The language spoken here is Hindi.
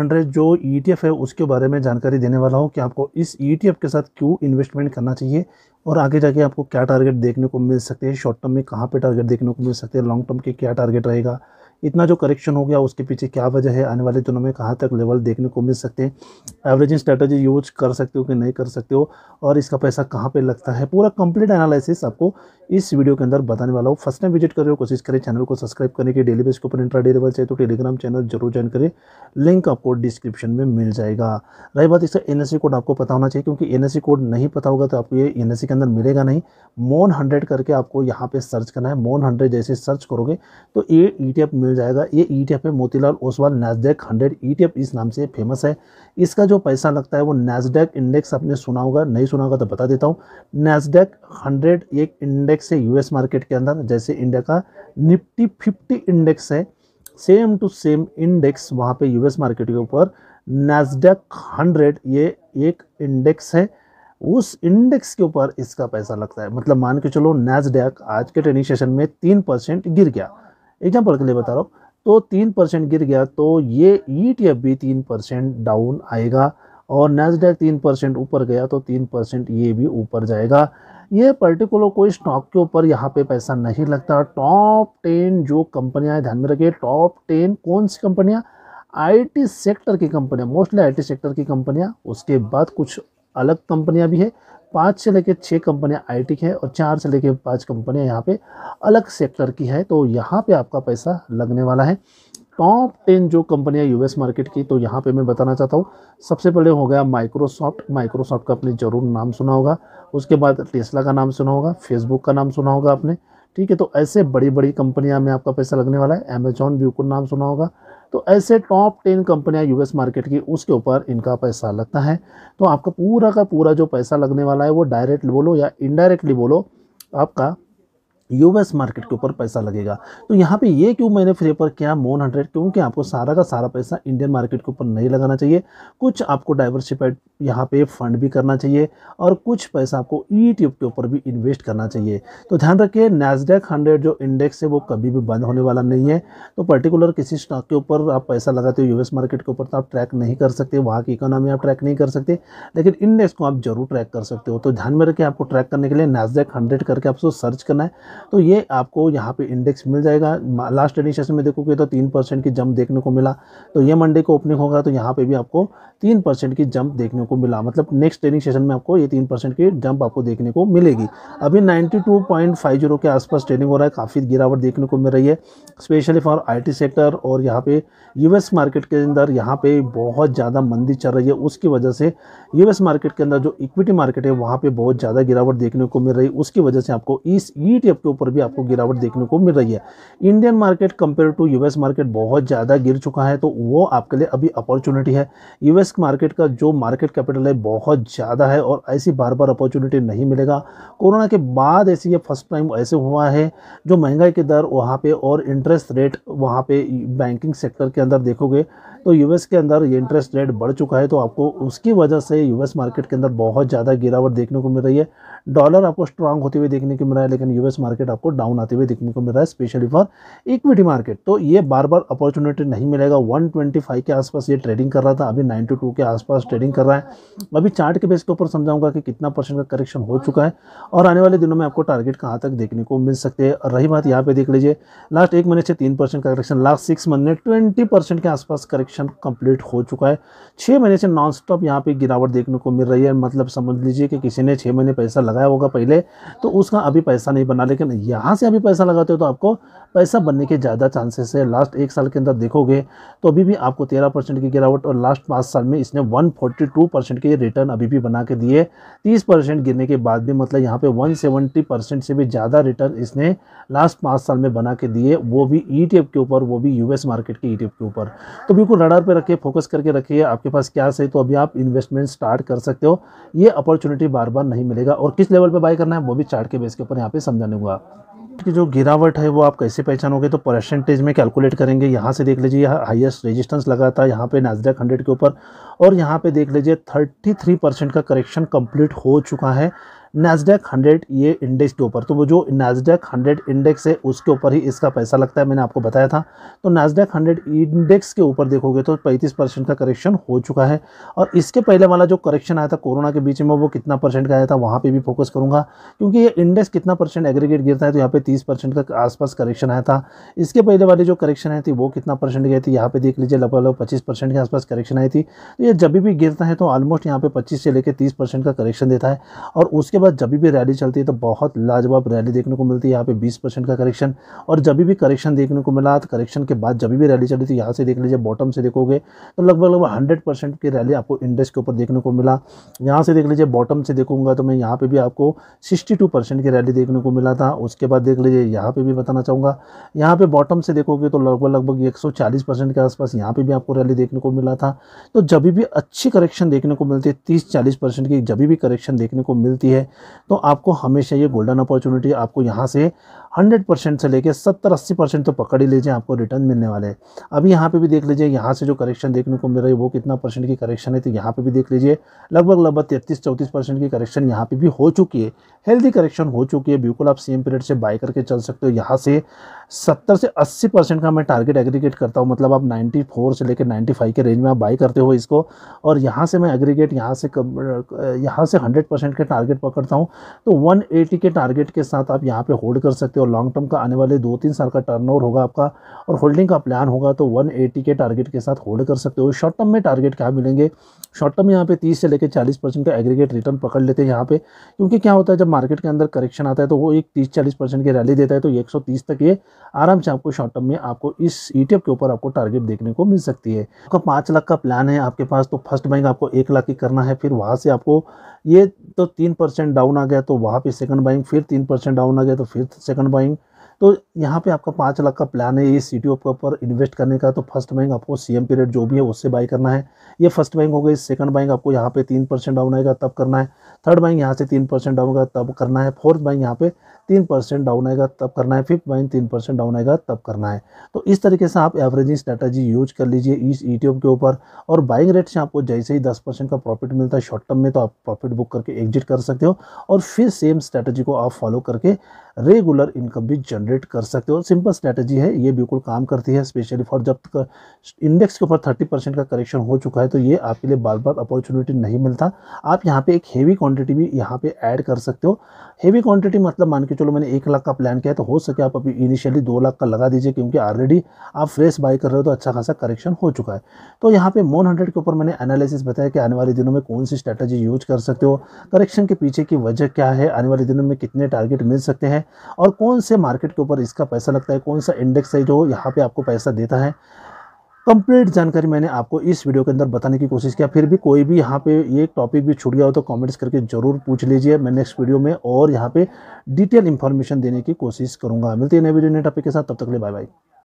हंड्रेड जो ई e है उसके बारे में जानकारी देने वाला हूँ कि आपको इस ई e के साथ क्यों इन्वेस्टमेंट करना चाहिए और आगे जाके आपको क्या टारगेट देखने को मिल सकते हैं शॉर्ट टर्म में कहाँ पे टारगेट देखने को मिल सकते हैं लॉन्ग टर्म के क्या टारगेट रहेगा इतना जो करेक्शन हो गया उसके पीछे क्या वजह है आने वाले दिनों में कहाँ तक लेवल देखने को मिल सकते हैं एवरेजिंग स्ट्रैटेजी यूज कर सकते हो कि नहीं कर सकते हो और इसका पैसा कहाँ पे लगता है पूरा कंप्लीट एनालिसिस आपको इस वीडियो के अंदर बताने वाला हो फर्स्ट टाइम विजिट करें कोशिश करें चैनल को सब्सक्राइब करने की डेली बेस के ऊपर इंट्रा लेवल चाहिए तो टेलीग्राम चैनल जरूर ज्वाइन करें लिंक आपको डिस्क्रिप्शन में मिल जाएगा रही बात इसका एन कोड आपको पता होना चाहिए क्योंकि एन कोड नहीं पता होगा तो आपको ये एन के अंदर मिलेगा नहीं मोन हंड्रेड करके आपको यहाँ पर सर्च करना है मोन हंड्रेड जैसे सर्च करोगे तो ये ई e टी मिल जाएगा ये E e Motilal Oswal Nasdaq hundred E इस नाम से फेमस है इसका जो पैसा लगता है वो नैसडेक इंडेक्स आपने सुना होगा नहीं सुना होगा तो बता देता हूँ नैसडेक हंड्रेड एक इंडेक्स है यूएस मार्केट के अंदर जैसे इंडिया का निफ्टी फिफ्टी इंडेक्स है सेम टू सेम इंडेक्स वहाँ पर यू मार्केट के ऊपर नैसडेक हंड्रेड ये एक इंडेक्स है उस इंडेक्स के ऊपर इसका पैसा लगता है मतलब मान के चलो नैसडेक आज के ट्रेनिंग सेशन में तीन परसेंट गिर गया एग्जाम्पल के लिए बता रहा हूँ तो तीन परसेंट गिर गया तो ये ई टी एफ भी तीन परसेंट डाउन आएगा और नैसडेक तीन परसेंट ऊपर गया तो तीन परसेंट ये भी ऊपर जाएगा ये पर्टिकुलर कोई स्टॉक के ऊपर यहाँ पे पैसा नहीं लगता टॉप टेन जो कंपनियाँ ध्यान में रखिए टॉप टेन कौन सी कंपनियाँ आईटी सेक्टर की कंपनियाँ मोस्टली आईटी सेक्टर की कंपनियाँ उसके बाद कुछ अलग कंपनियाँ भी है पाँच से लेकर छः कंपनियां आईटी की है और चार से लेकर पाँच कंपनियां यहाँ पे अलग सेक्टर की है तो यहाँ पे आपका पैसा लगने वाला है टॉप टेन जो कंपनियां यूएस मार्केट की तो यहाँ पे मैं बताना चाहता हूँ सबसे पहले हो गया माइक्रोसॉफ्ट माइक्रोसॉफ्ट का अपने ज़रूर नाम सुना होगा उसके बाद टेस्ला का नाम सुना होगा फेसबुक का नाम सुना होगा आपने ठीक है तो ऐसे बड़ी बड़ी कंपनियाँ में आपका पैसा लगने वाला है अमेजॉन व्यू को नाम सुना होगा तो ऐसे टॉप टेन कंपनियां यूएस मार्केट की उसके ऊपर इनका पैसा लगता है तो आपका पूरा का पूरा जो पैसा लगने वाला है वो डायरेक्टली बोलो या इनडायरेक्टली बोलो आपका यूएस मार्केट के ऊपर पैसा लगेगा तो यहाँ पे ये क्यों मैंने फ्री पर किया मोन हंड्रेड क्योंकि आपको सारा का सारा पैसा इंडियन मार्केट के ऊपर नहीं लगाना चाहिए कुछ आपको डाइवर्सिफाइड यहाँ पे फंड भी करना चाहिए और कुछ पैसा आपको ई e के ऊपर भी इन्वेस्ट करना चाहिए तो ध्यान रखिए नैसडेक हंड्रेड जो इंडेक्स है वो कभी भी बंद होने वाला नहीं है तो पर्टिकुलर किसी स्टॉक के ऊपर आप पैसा लगाते हो यूएस मार्केट के ऊपर तो आप ट्रैक नहीं कर सकते वहाँ की इकोनॉमी आप ट्रैक नहीं कर सकते लेकिन इंडेक्स को आप जरूर ट्रैक कर सकते हो तो ध्यान में रखिए आपको ट्रैक करने के लिए नैसडेक हंड्रेड करके आपको सर्च करना है तो ये आपको यहाँ पर इंडेक्स मिल जाएगा लास्ट एडिशन में देखोगे तो तीन की जंप देखने को मिला तो ये मंडे को ओपनिंग होगा तो यहाँ पर भी आपको तीन की जंप देखने को आपको मिला मतलब नेक्स्ट ट्रेनिंग सेशन में आपको ये तीन परसेंट की जंप आपको देखने को मिलेगी अभी ninety two point five zero के आसपास ट्रेनिंग हो रहा है काफ़ी गिरावट देखने को मिल रही है स्पेशली फॉर आईटी सेक्टर और यहाँ पे यूएस मार्केट के अंदर यहाँ पे बहुत ज़्यादा मंदी चल रही है उसकी वजह से यू मार्केट के अंदर जो इक्विटी मार्केट है वहाँ पर बहुत ज़्यादा गिरावट देखने को मिल रही है उसकी वजह से आपको इस ई e के ऊपर भी आपको गिरावट देखने को मिल रही है Indian market compare to U market बहुत ज़्यादा गिर चुका है तो वो आपके लिए अभी अपॉर्चुनिटी है यूएस मार्केट का जो मार्केट कैपिटल है बहुत ज़्यादा है और ऐसी बार बार अपॉर्चुनिटी नहीं मिलेगा कोरोना के बाद ऐसी ये फर्स्ट टाइम ऐसे हुआ है जो महंगाई की दर वहाँ पर और इंटरेस्ट रेट वहाँ पर बैंकिंग सेक्टर के अंदर देखोगे तो यूएस के अंदर ये इंटरेस्ट रेट बढ़ चुका है तो आपको उसकी वजह से यूएस मार्केट के अंदर बहुत ज़्यादा गिरावट देखने को मिल रही है डॉलर आपको स्ट्रांग होते हुए देखने को मिल रहा है लेकिन यूएस मार्केट आपको डाउन आते हुए देखने को मिल रहा है स्पेशली फॉर इक्विटी मार्केट तो ये बार बार अपॉर्चुनिटी नहीं मिलेगा वन के आसपास ये ट्रेडिंग कर रहा था अभी 92 के आसपास ट्रेडिंग कर रहा है अभी चार्ट के बेस के ऊपर समझाऊंगा कि कितना परसेंट का करेक्शन हो चुका है और आने वाले दिनों में आपको टारगेट कहाँ तक देखने को मिल सकते हैं रही बात यहाँ पे देख लीजिए लास्ट एक महीने से तीन का करेक्शन लास्ट सिक्स मंथ ने ट्वेंटी परसेंट के आसपास करेक्शन सेक्शन कंप्लीट हो चुका है छः महीने से नॉन स्टॉप यहाँ पर गिरावट देखने को मिल रही है मतलब समझ लीजिए कि किसी ने छः महीने पैसा लगाया होगा पहले तो उसका अभी पैसा नहीं बना लेकिन यहाँ से अभी पैसा लगाते हो तो आपको पैसा बनने के ज़्यादा चांसेस है लास्ट एक साल के अंदर देखोगे तो अभी भी आपको तेरह परसेंट की गिरावट और लास्ट पाँच साल में इसने वन के रिटर्न अभी भी बना के दिए तीस परसेंट गिरने के बाद भी मतलब यहाँ पर वन से भी ज़्यादा रिटर्न इसने लास्ट पाँच साल में बना के दिए वो भी ई e के ऊपर वो भी यूएस मार्केट के ई e के ऊपर तो बिल्कुल रडार पे रखिए फोकस करके रखिए आपके पास क्या सही तो अभी आप इन्वेस्टमेंट स्टार्ट कर सकते हो ये अपॉर्चुनिटी बार बार नहीं मिलेगा और किस लेवल पे बाय करना है वो भी चार्ट के बेस के ऊपर यहाँ पे समझाने हुआ की जो गिरावट है वो आप कैसे पहचानोगे तो परसेंटेज में कैलकुलेट करेंगे यहाँ से देख लीजिए हाईएस्ट रेजिस्टेंस लगा था यहाँ पे नाजडेक हंड्रेड के ऊपर और यहाँ पे देख लीजिए 33 परसेंट का करेक्शन कंप्लीट हो चुका है नैसडेक हंड्रेड ये इंडेक्स के ऊपर तो वो जो नैसडेक हंड्रेड इंडेक्स है उसके ऊपर ही इसका पैसा लगता है मैंने आपको बताया था तो नैसडेक हंड्रेड इंडेक्स के ऊपर देखोगे तो पैंतीस परसेंट का करेक्शन हो चुका है और इसके पहले वाला जो करेक्शन आया था कोरोना के बीच में वो कितना परसेंट का आया था वहाँ पर भी फोकस करूँगा क्योंकि ये इंडेक्स कितना परसेंट एग्रीगेट गिरता है तो यहाँ पर तीस परसेंट का आसपास करेक्शन आया था इसके पहले वाले जो करेक्शन आई थी वो कितना परसेंट गई थी यहाँ पे देख लीजिए लगभग लगभग पच्चीस परसेंट के आसपास करेक्शन आई थी तो ये जब भी गिरता है तो ऑलमोस्ट यहाँ पे पच्चीस से लेकर तीस परसेंट का करेक्शन देता है और उसके बाद जब भी रैली चलती है तो बहुत लाजवाब रैली देखने को मिलती है यहाँ पे 20 परसेंट का करेक्शन और जब भी करेक्शन देखने को मिला तो करेक्शन के बाद जब भी रैली चली तो यहाँ से देख लीजिए बॉटम से देखोगे तो लगभग लगभग हंड्रेड परसेंट की रैली आपको इंडेक्स के ऊपर देखने को मिला यहाँ से देख लीजिए बॉटम से देखूंगा तो मैं यहाँ पर भी आपको सिक्सटी की रैली देखने को मिला था उसके बाद देख लीजिए यहाँ पर भी बताना चाहूँगा यहाँ पर बॉटम से देखोगे तो लगभग लगभग एक के आसपास यहाँ पर भी आपको रैली देखने को मिला था तो जब भी अच्छी करेक्शन देखने को मिलती है तीस चालीस परसेंट की जब भी करेक्शन देखने को मिलती है तो आपको हमेशा ये गोल्डन अपॉर्चुनिटी आपको यहाँ से हंड्रेड परसेंट से लेके सत्तर अस्सी परसेंट तो पकड़ ही लीजिए आपको रिटर्न मिलने वाले हैं अभी यहाँ पे भी देख लीजिए यहाँ से जो करेक्शन देखने को मिल रही है वो कितना परसेंट की करेक्शन है तो यहाँ पे भी देख लीजिए लगभग लगभग तैतीस चौंतीस परसेंट की करेक्शन यहाँ पे भी हो चुकी है हेल्दी करेक्शन हो चुकी है बिल्कुल आप सेम पीरियड से बाय करके चल सकते हो यहाँ से सत्तर से अस्सी परसेंट का मैं टारगेट एग्रीगेट करता हूँ मतलब आप नाइन्टी फोर से लेकर नाइन्टी फाइव के रेंज में आप बाई करते हो इसको और यहाँ से मैं एग्रीगेट यहाँ से यहाँ से हंड्रेड परसेंट के टारगेट पकड़ता हूँ तो वन एटी के टारगेट के साथ आप यहाँ पर होल्ड कर सकते हो और लॉन्ग टर्म का आने वाले दो तीन साल का टर्नओवर होगा आपका और होल्डिंग का प्लान होगा तो 180 के टारगेट के साथ होल्ड कर सकते हो शॉर्ट टर्म में टारगेट क्या मिलेंगे शॉर्ट टर्म यहाँ पे 30 से लेकर 40 परसेंट का एग्रीगेट रिटर्न पकड़ लेते हैं यहाँ पे क्योंकि क्या होता है जब मार्केट के अंदर करेक्शन आता है तो वो एक तीस चालीस परसेंट की रैली देता है तो एक तक ये आराम से आपको शॉर्ट टर्म में आपको इस ई e के ऊपर आपको टारगेट देखने को मिल सकती है आपका पाँच लाख का प्लान है आपके पास तो फर्स्ट बैंक आपको एक लाख की करना है फिर वहाँ से आपको ये तो तीन परसेंट डाउन आ गया तो वहाँ पे सेकंड बैंक फिर तीन परसेंट डाउन आ गया तो फिर सेकंड बाइंग तो यहाँ पे आपका पाँच लाख का प्लान है ये सी टी के ऊपर इन्वेस्ट करने का तो फर्स्ट बैंक आपको सी एम पीरियड जो भी है उससे बाई करना है ये फर्स्ट बैंक हो गई सेकंड बैंक आपको यहाँ पे तीन परसेंट डाउन आएगा तब करना है थर्ड बैंक यहाँ से तीन परसेंट डाउन आएगा तब करना है फोर्थ बैंक यहाँ पे तीन परसेंट डाउन आएगा तब करना है फिफ्थ बैंक तीन परसेंट डाउन आएगा तब करना है तो इस तरीके से आप एवरेजिंग स्ट्रैटेजी यूज कर लीजिए इस ई e के ऊपर और बाइंग रेट से आपको जैसे ही दस परसेंट का प्रॉफिट मिलता है शॉर्ट टर्म में तो आप प्रॉफिट बुक करके एग्जिट कर सकते हो और फिर सेम स्ट्रैटेजी को आप फॉलो करके रेगुलर इनकम भी जनरेट कर सकते हो सिंपल स्ट्रैटेजी है ये बिल्कुल काम करती है स्पेशली फॉर जब तक इंडेक्स के ऊपर थर्टी परसेंट का करेक्शन हो चुका है तो ये आपके लिए बार बार अपॉर्चुनिटी नहीं मिलता आप यहाँ पे एक हेवी क्वांटिटी भी यहाँ पे ऐड कर सकते हो हेवी क्वांटिटी मतलब मान के चलो मैंने एक लाख का प्लान किया तो हो सके आप अभी इनिशियली दो लाख का लगा दीजिए क्योंकि ऑलरेडी आप फ्रेश बाई कर रहे हो तो अच्छा खासा करेक्शन हो चुका है तो यहाँ पे मोन हंड्रेड के ऊपर मैंने एनालिसिस बताया कि आने वाले दिनों में कौन सी स्ट्रैटेजी यूज कर सकते हो करेक्शन के पीछे की वजह क्या है आने वाले दिनों में कितने टारगेट मिल सकते हैं और कौन से मार्केट के ऊपर इसका पैसा लगता है कौन सा इंडेक्स है जो यहाँ पे आपको पैसा देता है कंप्लीट जानकारी मैंने आपको इस वीडियो के अंदर बताने की कोशिश किया फिर भी कोई भी यहाँ पे ये टॉपिक भी छूट गया हो तो कमेंट्स करके ज़रूर पूछ लीजिए मैं नेक्स्ट वीडियो में और यहाँ पे डिटेल इन्फॉर्मेशन देने की कोशिश करूँगा मिलती है नए वीडियो नए टॉपिक के साथ तब तक ले बाय बाय